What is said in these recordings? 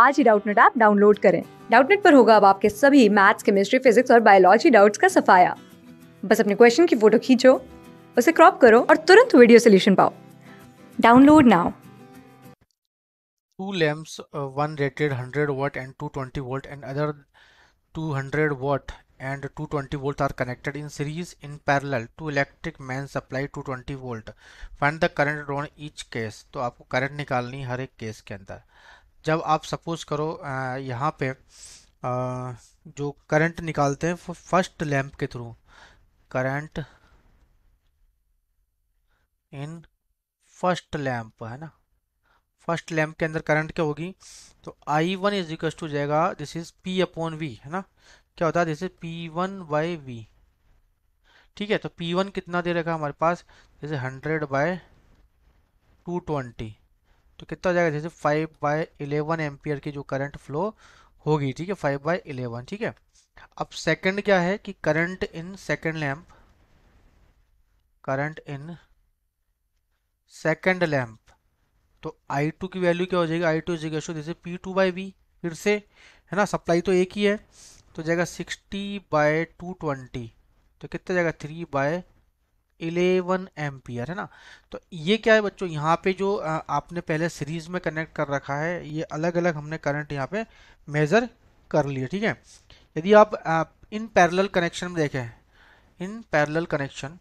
आज ही Doubtnut app download करें डाउटनेट पर होगा अब आपके सभी मैथ्स केमिस्ट्री फिजिक्स और बायोलॉजी डाउट्स का सफाया बस अपने क्वेश्चन की फोटो खींचो उसे क्रॉप करो और तुरंत वीडियो सोल्यूशन पाओ download now two lamps uh, one rated 100 watt and 220 volt and other 200 watt and 220 volt are connected in series in parallel to electric main supply 220 volt find the current on each case तो आपको current निकालनी हर एक case के अंदर जब आप suppose करो यहाँ पे जो करंट निकालते हैं फर्स्ट लैंप के through current in first lamp है ना फर्स्ट लैम्प के अंदर करंट क्या होगी तो I one is equal to जाएगा this is P upon V है ना क्या होता है this is P one by V ठीक है तो पी वन कितना दे रखा हमारे पास जैसे हंड्रेड बाय टू ट्वेंटी तो कितना हो जाएगा जैसे फाइव बाय इलेवन एम्पियर की जो करंट फ्लो होगी ठीक है फाइव बाय इलेवन ठीक है अब सेकंड क्या है कि current in second lamp current in second lamp तो आई टू की वैल्यू क्या हो जाएगी आई टू जिगेशो जैसे पी टू बाई वी फिर से है ना सप्लाई तो एक ही है तो जाएगा सिक्सटी बाय टू ट्वेंटी तो कितना जाएगा थ्री बाय इलेवन एम्पियर है ना तो ये क्या है बच्चों यहाँ पे जो आपने पहले सीरीज में कनेक्ट कर रखा है ये अलग अलग हमने करंट यहाँ पे मेज़र कर लिए ठीक है यदि आप, इन पैरेलल कनेक्शन में देखें in parallel connection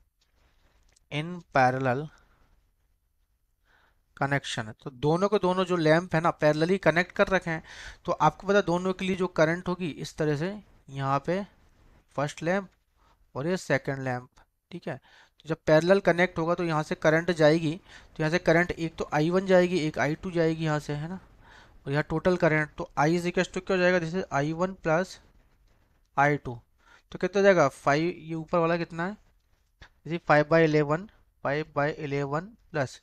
in parallel connection है तो दोनों के दोनों जो लैम्प है ना पैरेलली कनेक्ट कर रखे हैं तो आपको पता दोनों के लिए जो करंट होगी इस तरह से यहाँ पे फर्स्ट लैम्प और ये सेकंड लैम्प ठीक है जब पैरेलल कनेक्ट होगा तो यहाँ से करंट जाएगी तो यहाँ से करंट एक तो आई वन जाएगी एक आई टू जाएगी यहाँ से है ना और यहाँ टोटल करंट तो आई इज इक्वल टू क्या हो जाएगा जैसे I one plus I two तो कितना जाएगा फाइव ये ऊपर वाला कितना है जैसे five by eleven five by eleven plus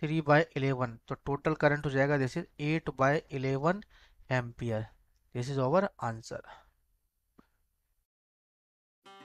three by eleven तो टोटल करंट हो जाएगा जैसे eight by eleven ampere this is our answer